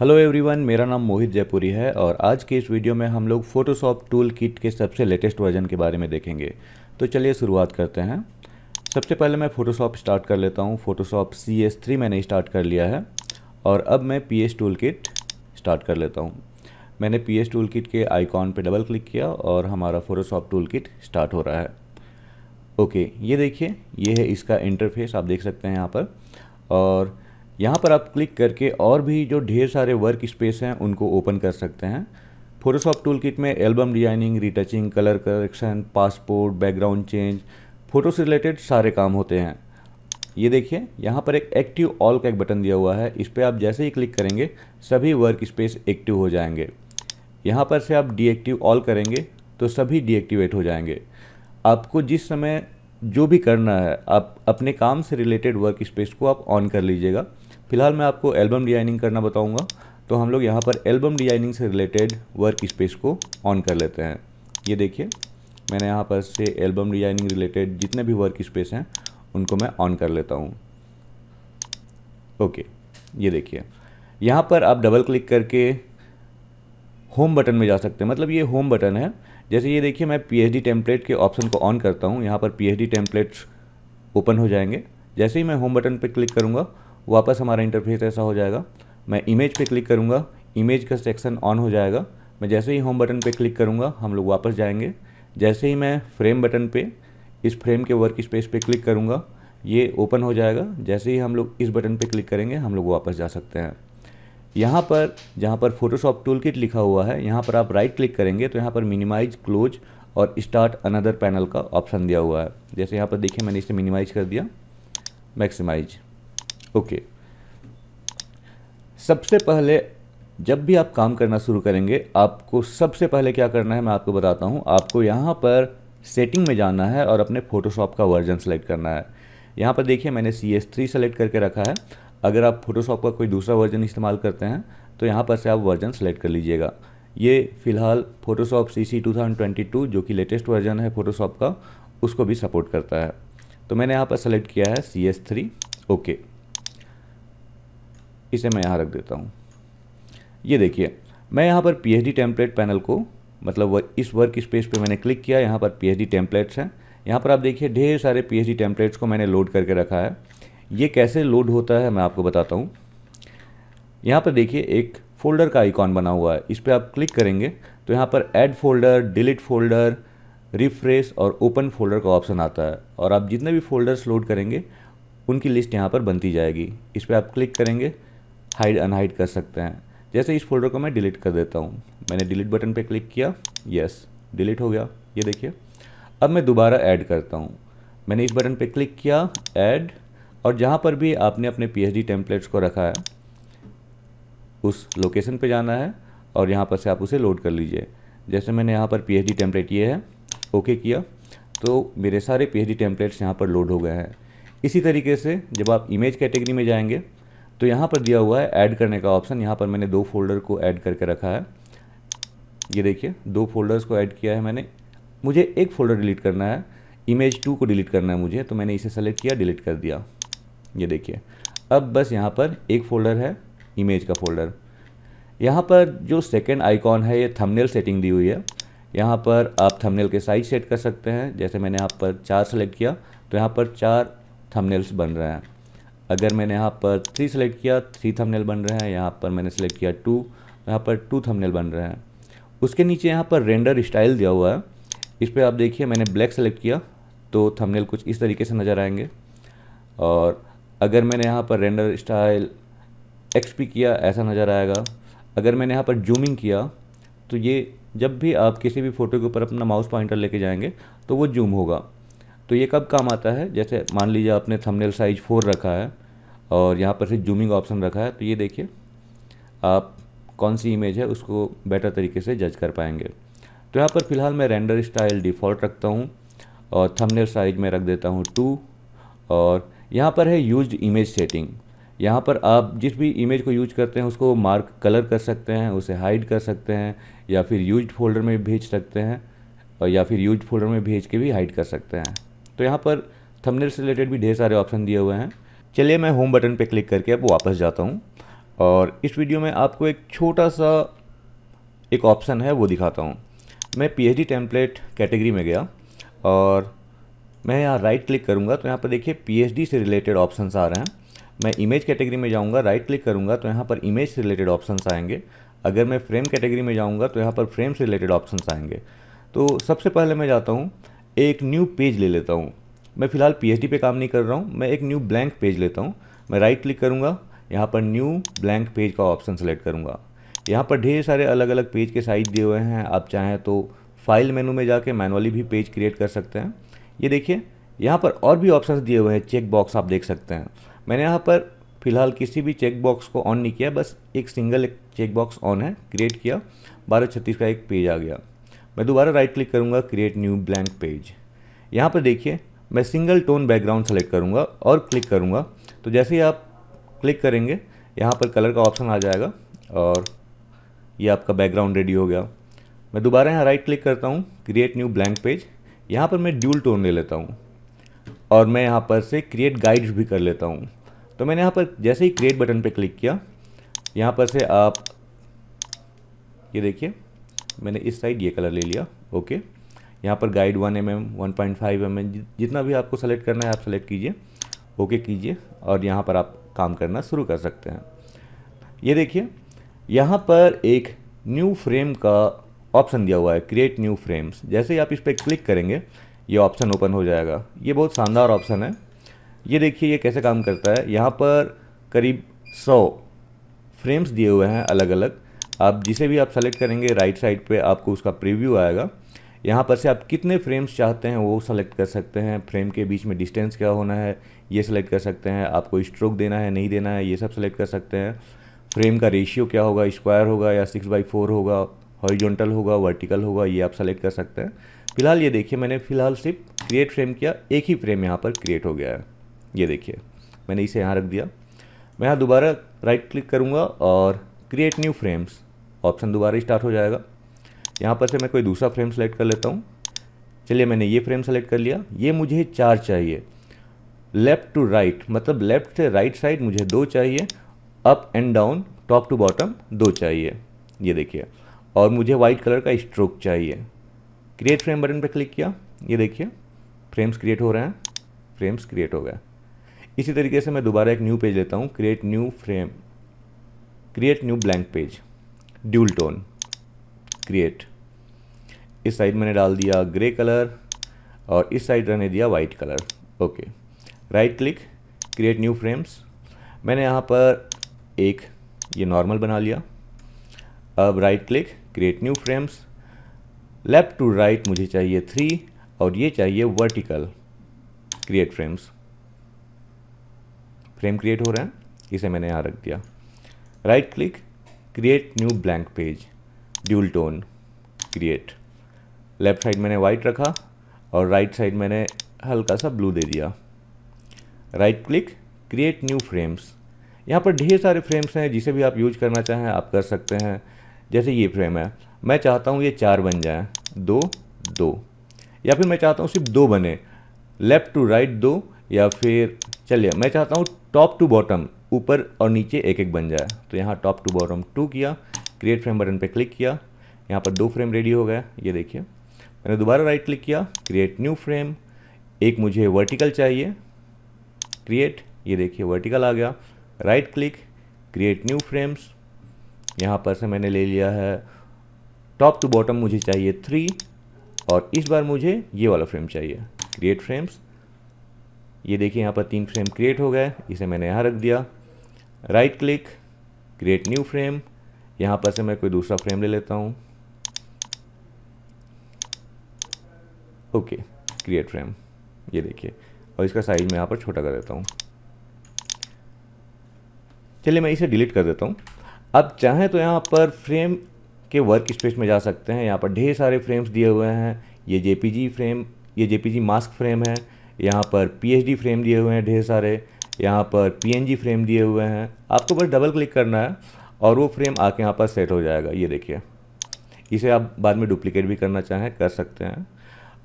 hello everyone मेरा नाम मोहित जयपुरी है और आज के इस वीडियो में हम लोग फ़ोटोशॉप टूल किट के सबसे लेटेस्ट वर्जन के बारे में देखेंगे तो चलिए शुरुआत करते हैं सबसे पहले मैं फ़ोटोशॉप स्टार्ट कर लेता हूँ फ़ोटोशॉप सी एस थ्री मैंने स्टार्ट कर लिया है और अब मैं P S tool kit start कर लेता हूँ मैंने पी एस टूल किट के आइकॉन पर डबल क्लिक किया और हमारा फ़ोटोशॉप टूल किट स्टार्ट हो रहा है ओके ये देखिए ये है इसका इंटरफेस आप देख सकते हैं यहाँ पर और यहाँ पर आप क्लिक करके और भी जो ढेर सारे वर्क स्पेस हैं उनको ओपन कर सकते हैं फोटोशॉप टूल किट में album designing retouching colour correction passport background change photo से रिलेटेड सारे काम होते हैं ये देखिए यहाँ पर एक एक्टिव ऑल का एक बटन दिया हुआ है इस पर आप जैसे ही क्लिक करेंगे सभी वर्क स्पेस एक्टिव हो जाएंगे यहाँ पर से आप डीएक्टिव ऑल करेंगे तो सभी डीएक्टिवेट हो जाएंगे आपको जिस समय जो भी करना है आप अपने काम से रिलेटेड वर्क स्पेस को आप ऑन कर लीजिएगा फिलहाल मैं आपको एल्बम डिजाइनिंग करना बताऊँगा तो हम लोग यहाँ पर एल्बम डिजाइनिंग से रिलेटेड वर्क स्पेस को ऑन कर लेते हैं ये देखिए मैंने यहाँ पर से एल्बम डिजाइनिंग रिलेटेड जितने भी वर्क स्पेस हैं उनको मैं ऑन कर लेता हूँ ओके ये देखिए यहाँ पर आप डबल क्लिक करके होम बटन में जा सकते हैं मतलब ये होम बटन है जैसे ये देखिए मैं पीएचडी टेम्पलेट के ऑप्शन को ऑन करता हूँ यहाँ पर पीएचडी टेम्पलेट्स ओपन हो जाएंगे जैसे ही मैं होम बटन पर क्लिक करूँगा वापस हमारा इंटरफेस ऐसा हो जाएगा मैं इमेज पे क्लिक करूँगा इमेज का सेक्शन ऑन हो जाएगा मैं जैसे ही होम बटन पे क्लिक करूँगा हम लोग वापस जाएंगे जैसे ही मैं फ्रेम बटन पे इस फ्रेम के वर्क स्पेस पर क्लिक करूँगा ये ओपन हो जाएगा जैसे ही हम लोग इस बटन पर क्लिक करेंगे हम लोग वापस जा सकते हैं यहाँ पर जहाँ पर फोटोशॉप टूल किट लिखा हुआ है यहाँ पर आप राइट क्लिक करेंगे तो यहाँ पर मिनिमाइज क्लोज और स्टार्ट अनदर पैनल का ऑप्शन दिया हुआ है जैसे यहाँ पर देखिए मैंने इसे मिनिमाइज कर दिया मैक्सिमाइज़ ओके सबसे पहले जब भी आप काम करना शुरू करेंगे आपको सबसे पहले क्या करना है मैं आपको बताता हूँ आपको यहाँ पर सेटिंग में जाना है और अपने फ़ोटोशॉप का वर्जन सेलेक्ट करना है यहाँ पर देखिए मैंने सी एस थ्री सेलेक्ट करके रखा है अगर आप फोटोशॉप का कोई दूसरा वर्जन इस्तेमाल करते हैं तो यहाँ पर से आप वर्जन सेलेक्ट कर लीजिएगा ये फ़िलहाल Photoshop C C two thousand twenty two जो कि लेटेस्ट वर्जन है फ़ोटोशॉप का उसको भी सपोर्ट करता है तो मैंने यहाँ पर सेलेक्ट किया है सी एस थ्री ओके इसे मैं यहाँ रख देता हूँ ये देखिए मैं यहाँ पर डी टेम्पलेट पैनल को मतलब इस वर्क स्पेस पे मैंने क्लिक किया यहाँ पर पी एच डी टेम्पलेट्स हैं यहाँ पर आप देखिए ढेर सारे पी डी टेम्पलेट्स को मैंने लोड करके रखा है ये कैसे लोड होता है मैं आपको बताता हूँ यहाँ पर देखिए एक फोल्डर का आइकॉन बना हुआ है इस पर आप क्लिक करेंगे तो यहाँ पर add folder delete folder refresh और ओपन फोल्डर का ऑप्शन आता है और आप जितने भी फोल्डर्स लोड करेंगे उनकी लिस्ट यहाँ पर बनती जाएगी इस पर आप क्लिक करेंगे हाइड अनहाइड कर सकते हैं जैसे इस फोल्डर को मैं डिलीट कर देता हूँ मैंने डिलीट बटन पर क्लिक किया यस डिलीट हो गया ये देखिए अब मैं दोबारा ऐड करता हूँ मैंने इस बटन पर क्लिक किया ऐड और जहाँ पर भी आपने अपने पीएचडी टेम्पलेट्स को रखा है उस लोकेशन पे जाना है और यहाँ पर से आप उसे लोड कर लीजिए जैसे मैंने यहाँ पर पीएचडी टेम्पलेट ये है ओके किया तो मेरे सारे पीएचडी टेम्पलेट्स यहाँ पर लोड हो गए हैं इसी तरीके से जब आप इमेज कैटेगरी में जाएंगे तो यहाँ पर दिया हुआ है ऐड करने का ऑप्शन यहाँ पर मैंने दो फोल्डर को ऐड करके रखा है ये देखिए दो फोल्डर्स को ऐड किया है मैंने मुझे एक फोल्डर डिलीट करना है इमेज टू को डिलीट करना है मुझे तो मैंने इसे सेलेक्ट किया डिलीट कर दिया ये देखिए अब बस यहाँ पर एक फोल्डर है इमेज का फोल्डर यहाँ पर जो सेकेंड आइकॉन है ये थमनेल सेटिंग दी हुई है यहाँ पर आप थमनेल के साइज सेट कर सकते हैं जैसे मैंने यहाँ पर चार सेलेक्ट किया तो यहाँ पर चार थमनेल्स बन रहे हैं अगर मैंने यहाँ पर थ्री सेलेक्ट किया थ्री थंबनेल बन रहे हैं यहाँ पर मैंने सेलेक्ट किया टू यहाँ पर टू थंबनेल बन रहे हैं उसके नीचे यहाँ पर रेंडर स्टाइल दिया हुआ है इस पर आप देखिए मैंने ब्लैक सेलेक्ट किया तो थंबनेल कुछ इस तरीके से नज़र आएंगे और अगर मैंने यहाँ पर रेंडर स्टाइल पी किया ऐसा नज़र आएगा अगर मैंने यहाँ पर जूमिंग किया तो ये जब भी आप किसी भी फ़ोटो के ऊपर अपना माउस पॉइंटर लेके जाएंगे तो वो जूम होगा तो ये कब काम आता है जैसे मान लीजिए आपने थंबनेल साइज फोर रखा है और यहाँ पर से जूमिंग ऑप्शन रखा है तो ये देखिए आप कौन सी इमेज है उसको बेटर तरीके से जज कर पाएंगे तो यहाँ पर फिलहाल मैं रेंडर स्टाइल डिफ़ॉल्ट रखता हूँ और थंबनेल साइज में रख देता हूँ टू और यहाँ पर है यूज इमेज सेटिंग यहाँ पर आप जिस भी इमेज को यूज करते हैं उसको मार्क कलर कर सकते हैं उसे हाइड कर सकते हैं या फिर यूज फोल्डर में भेज सकते हैं और या फिर यूज फोल्डर में भेज के भी हाइड कर सकते हैं तो यहाँ पर थंबनेल से रिलेटेड भी ढेर सारे ऑप्शन दिए हुए हैं चलिए मैं होम बटन पे क्लिक करके अब वापस जाता हूँ और इस वीडियो में आपको एक छोटा सा एक ऑप्शन है वो दिखाता हूँ मैं P H D template category में गया और मैं यहाँ राइट क्लिक करूँगा तो यहाँ पर देखिए पी एच डी से रिलेटेड ऑप्शन आ रहे हैं मैं इमेज कैटेगरी में जाऊँगा राइट क्लिक करूँगा तो यहाँ पर इमेज से रिलेटेड ऑप्शंस आएंगे अगर मैं फ्रेम कैटेगरी में जाऊँगा तो यहाँ पर फ्रेम से रिलेटेड ऑप्शंस आएंगे तो सबसे पहले मैं जाता हूँ एक न्यू पेज ले लेता हूँ मैं फ़िलहाल पीएचडी पे काम नहीं कर रहा हूँ मैं एक न्यू ब्लैंक पेज लेता हूँ मैं राइट क्लिक करूँगा यहाँ पर न्यू ब्लैंक पेज का ऑप्शन सेलेक्ट करूँगा यहाँ पर ढेर सारे अलग अलग पेज के साइज दिए हुए हैं आप चाहें तो फाइल मेनू में जाके मैनुअली भी पेज क्रिएट कर सकते हैं ये देखिए यहाँ पर और भी ऑप्शन दिए हुए हैं चेक बॉक्स आप देख सकते हैं मैंने यहाँ पर फिलहाल किसी भी चेक बॉक्स को ऑन नहीं किया बस एक सिंगल चेक बॉक्स ऑन है क्रिएट किया बारह छत्तीस का एक पेज आ गया मैं दोबारा राइट क्लिक करूँगा क्रिएट न्यू ब्लैंक पेज यहाँ पर देखिए मैं सिंगल टोन बैकग्राउंड सेलेक्ट करूँगा और क्लिक करूँगा तो जैसे ही आप क्लिक करेंगे यहाँ पर कलर का ऑप्शन आ जाएगा और ये आपका बैकग्राउंड रेडी हो गया मैं दोबारा यहाँ राइट क्लिक करता हूँ क्रिएट न्यू ब्लैंक पेज यहाँ पर मैं ड्यूल टोन ले लेता हूँ और मैं यहाँ पर से क्रिएट गाइड्स भी कर लेता हूँ तो मैंने यहाँ पर जैसे ही क्रिएट बटन पर क्लिक किया यहाँ पर से आप ये देखिए मैंने इस साइड ये कलर ले लिया ओके यहाँ पर guide one M M one point five M M जितना भी आपको सेलेक्ट करना है आप सेलेक्ट कीजिए ओके कीजिए और यहाँ पर आप काम करना शुरू कर सकते हैं ये देखिए यहाँ पर एक न्यू फ्रेम का ऑप्शन दिया हुआ है क्रिएट न्यू फ्रेम्स जैसे ही आप इस पर क्लिक करेंगे ये ऑप्शन ओपन हो जाएगा ये बहुत शानदार ऑप्शन है ये देखिए ये कैसे काम करता है यहाँ पर करीब सौ फ्रेम्स दिए हुए हैं अलग अलग आप जिसे भी आप सेलेक्ट करेंगे राइट साइड पे आपको उसका प्रीव्यू आएगा यहाँ पर से आप कितने फ्रेम्स चाहते हैं वो सेलेक्ट कर सकते हैं फ्रेम के बीच में डिस्टेंस क्या होना है ये सेलेक्ट कर सकते हैं आपको स्ट्रोक देना है नहीं देना है ये सब सेलेक्ट कर सकते हैं फ्रेम का रेशियो क्या होगा स्क्वायर होगा या सिक्स बाई फोर होगा हॉरिजोनटल होगा वर्टिकल होगा ये आप सेलेक्ट कर सकते हैं फिलहाल ये देखिए मैंने फिलहाल सिर्फ क्रिएट फ्रेम किया एक ही फ्रेम यहाँ पर क्रिएट हो गया है ये देखिए मैंने इसे यहाँ रख दिया मैं यहाँ दोबारा राइट क्लिक करूँगा और क्रिएट न्यू फ्रेम्स ऑप्शन दोबारा स्टार्ट हो जाएगा यहाँ पर से मैं कोई दूसरा फ्रेम सेलेक्ट कर लेता हूँ चलिए मैंने ये फ्रेम सेलेक्ट कर लिया ये मुझे चार चाहिए लेफ़्ट टू राइट मतलब लेफ़्ट से राइट right साइड मुझे दो चाहिए up and down top to bottom दो चाहिए ये देखिए और मुझे वाइट कलर का स्ट्रोक चाहिए क्रिएट फ्रेम बटन पर क्लिक किया ये देखिए फ्रेम्स क्रिएट हो रहे हैं फ्रेम्स क्रिएट हो गए इसी तरीके से मैं दोबारा एक न्यू पेज लेता हूँ create new frame create new blank page dual tone create इस साइड मैंने डाल दिया ग्रे कलर और इस साइड रहने दिया white colour okay right click create new frames मैंने यहाँ पर एक ये नॉर्मल बना लिया अब right click create new frames left to right मुझे चाहिए थ्री और ये चाहिए vertical create frames frame create हो रहा है इसे मैंने यहाँ रख दिया right click create new blank page dual tone create left side मैंने वाइट रखा और राइट right साइड मैंने हल्का सा ब्लू दे दिया right click create new frames यहाँ पर ढेर सारे फ्रेम्स हैं जिसे भी आप यूज करना चाहें आप कर सकते हैं जैसे ये फ्रेम है मैं चाहता हूँ ये चार बन जाए दो दो या फिर मैं चाहता हूँ सिर्फ दो बने लेफ़्ट टू राइट दो या फिर चलिए मैं चाहता हूँ टॉप टू बॉटम ऊपर और नीचे एक एक बन जाए तो यहाँ टॉप टू बॉटम टू किया क्रिएट फ्रेम बटन पे क्लिक किया यहाँ पर दो फ्रेम रेडी हो गया ये देखिए मैंने दोबारा राइट क्लिक किया क्रिएट न्यू फ्रेम एक मुझे वर्टिकल चाहिए क्रिएट ये देखिए वर्टिकल आ गया right click create new frames यहाँ पर से मैंने ले लिया है टॉप टू बॉटम मुझे चाहिए थ्री और इस बार मुझे ये वाला फ्रेम चाहिए क्रिएट फ्रेम्स ये देखिए यहाँ पर तीन फ्रेम क्रिएट हो गए इसे मैंने यहाँ रख दिया right click create new frame यहाँ पर से मैं कोई दूसरा फ्रेम ले लेता हूँ ओके क्रिएट फ्रेम ये देखिए और इसका साइज मैं यहाँ पर छोटा कर देता हूँ चलिए मैं इसे डिलीट कर देता हूँ अब चाहें तो यहाँ पर फ्रेम के वर्क स्पेस में जा सकते हैं यहाँ पर ढेर सारे फ्रेम्स दिए हुए हैं ये जेपीजी फ्रेम ये जेपीजी मास्क फ्रेम है यहाँ पर पीएचडी फ्रेम दिए हुए हैं ढेर सारे यहाँ पर पी फ्रेम दिए हुए हैं आपको बस डबल क्लिक करना है और वो फ्रेम आके यहाँ पर सेट हो जाएगा ये देखिए इसे आप बाद में डुप्लीकेट भी करना चाहें कर सकते हैं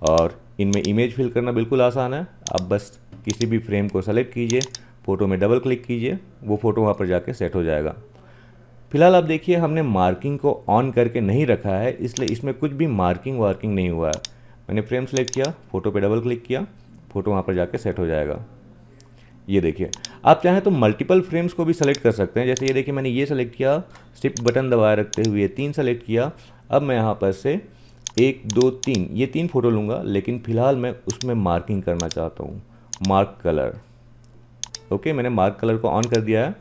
और इनमें इमेज फिल करना बिल्कुल आसान है आप बस किसी भी फ्रेम को सेलेक्ट कीजिए फ़ोटो में डबल क्लिक कीजिए वो फ़ोटो वहाँ पर जाके सेट हो जाएगा फिलहाल आप देखिए हमने मार्किंग को ऑन करके नहीं रखा है इसलिए इसमें कुछ भी मार्किंग वार्किंग नहीं हुआ है मैंने फ्रेम सेलेक्ट किया फ़ोटो पे डबल क्लिक किया फ़ोटो वहाँ पर जाके सेट हो जाएगा ये देखिए आप चाहें तो मल्टीपल फ्रेम्स को भी सेलेक्ट कर सकते हैं जैसे ये देखिए मैंने ये सेलेक्ट किया स्टिप बटन दबाए रखते हुए तीन सेलेक्ट किया अब मैं यहाँ पर से एक दो तीन ये तीन फ़ोटो लूँगा लेकिन फ़िलहाल मैं उसमें मार्किंग करना चाहता हूँ मार्क कलर ओके मैंने मार्क कलर को ऑन कर दिया है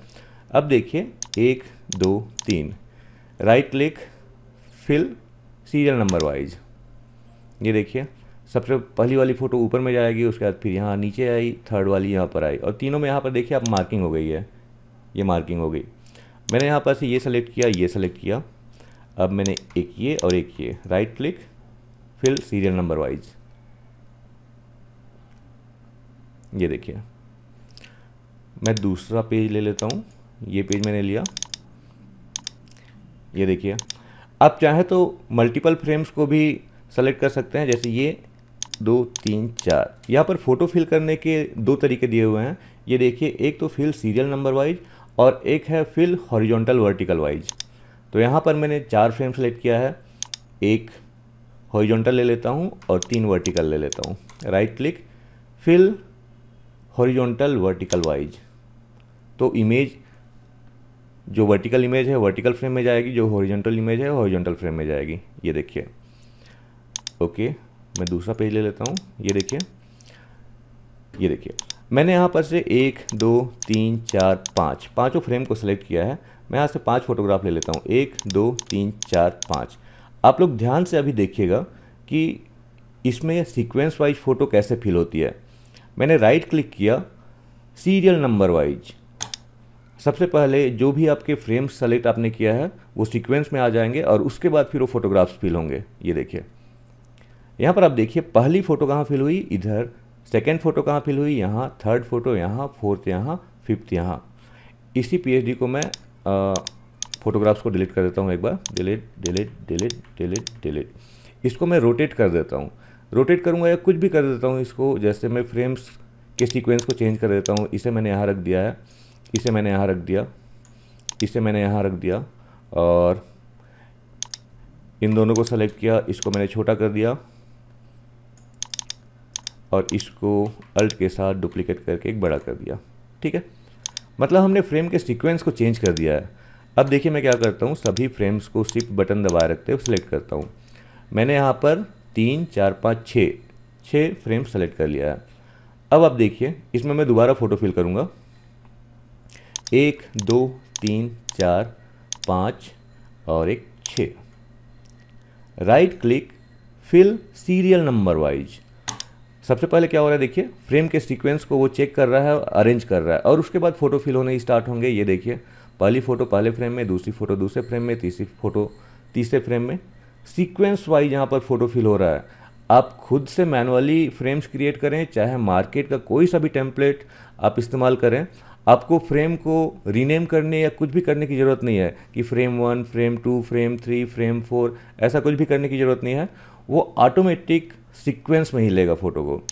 अब देखिए एक दो तीन right click fill serial number wise ये देखिए सबसे पहली वाली फ़ोटो ऊपर में जाएगी उसके बाद फिर यहाँ नीचे आई थर्ड वाली यहाँ पर आई और तीनों में यहाँ पर देखिए आप मार्किंग हो गई है ये मार्किंग हो गई मैंने यहाँ पर से ये सेलेक्ट किया ये सेलेक्ट किया अब मैंने एक ये और एक ये राइट क्लिक फिर सीरियल नंबर वाइज ये देखिए मैं दूसरा पेज ले लेता हूँ ये पेज मैंने लिया ये देखिए आप चाहे तो मल्टीपल फ्रेम्स को भी सेलेक्ट कर सकते हैं जैसे ये दो तीन चार यहाँ पर फ़ोटो फिल करने के दो तरीके दिए हुए हैं ये देखिए एक तो फिल सीरियल नंबर वाइज और एक है फिल हॉरिजॉन्टल वर्टिकल वाइज तो यहाँ पर मैंने चार फ्रेम सेलेक्ट किया है एक हॉरिजॉन्टल ले लेता हूँ और तीन वर्टिकल ले लेता हूँ right click fill horizontal vertical wise तो इमेज जो वर्टिकल इमेज है वर्टिकल फ्रेम में जाएगी जो हॉरिजॉन्टल इमेज है हॉरिजॉन्टल फ्रेम में जाएगी ये देखिए ओके मैं दूसरा पेज ले लेता हूँ ये देखिए ये देखिए मैंने यहाँ पर से एक दो तीन चार पाँच पाँचों फ्रेम को सिलेक्ट किया है मैं यहाँ से पाँच फोटोग्राफ ले लेता हूँ एक दो तीन चार पाँच आप लोग ध्यान से अभी देखिएगा कि इसमें सीक्वेंस वाइज फ़ोटो कैसे फील होती है मैंने राइट क्लिक किया सीरियल नंबर वाइज सबसे पहले जो भी आपके फ्रेम सेलेक्ट आपने किया है वो सीक्वेंस में आ जाएंगे और उसके बाद फिर वो फोटोग्राफ्स फील होंगे ये देखिए यहाँ पर आप देखिए पहली फ़ोटो कहाँ फिल हुई इधर सेकेंड फ़ोटो कहाँ फिल हुई यहाँ थर्ड फ़ोटो यहाँ फोर्थ यहाँ फिफ्थ यहाँ इसी पीएचडी को मैं फ़ोटोग्राफ्स को डिलीट कर देता हूँ एक बार delete delete delete delete delete इसको मैं रोटेट कर देता हूँ रोटेट करूँगा या कुछ भी कर देता हूँ इसको जैसे मैं फ्रेम्स के सीक्वेंस को चेंज कर देता हूँ इसे मैंने यहाँ रख दिया है इसे मैंने यहाँ रख दिया इसे मैंने यहाँ रख दिया और इन दोनों को सेलेक्ट किया इसको मैंने छोटा कर दिया और इसको अल्ट के साथ डुप्लीकेट करके एक बड़ा कर दिया ठीक है मतलब हमने फ्रेम के सीक्वेंस को चेंज कर दिया है अब देखिए मैं क्या करता हूँ सभी फ्रेम्स को सिर्फ बटन दबाए रखते हुए सिलेक्ट करता हूँ मैंने यहाँ पर तीन चार पाँच छः छः फ्रेम सेलेक्ट कर लिया है अब आप देखिए इसमें मैं दोबारा फ़ोटो फिल करूँगा एक दो तीन चार पाँच और एक छः right click fill serial number wise सबसे पहले क्या हो रहा है देखिए फ्रेम के सीक्वेंस को वो चेक कर रहा है अरेंज कर रहा है और उसके बाद फोटो फिल होने स्टार्ट होंगे ये देखिए पहली फ़ोटो पहले फ्रेम में दूसरी फ़ोटो दूसरे फ्रेम में तीसरी फ़ोटो तीसरे फ्रेम में सीक्वेंस वाइज यहाँ पर फ़ोटो फिल हो रहा है आप खुद से मैनुअली फ्रेम्स क्रिएट करें चाहे मार्केट का कोई सा भी टेम्पलेट आप इस्तेमाल करें आपको फ्रेम को रीनेम करने या कुछ भी करने की ज़रूरत नहीं है कि frame one frame two frame three frame four ऐसा कुछ भी करने की ज़रूरत नहीं है वो ऑटोमेटिक सीक्वेंस में ही लेगा फोटो को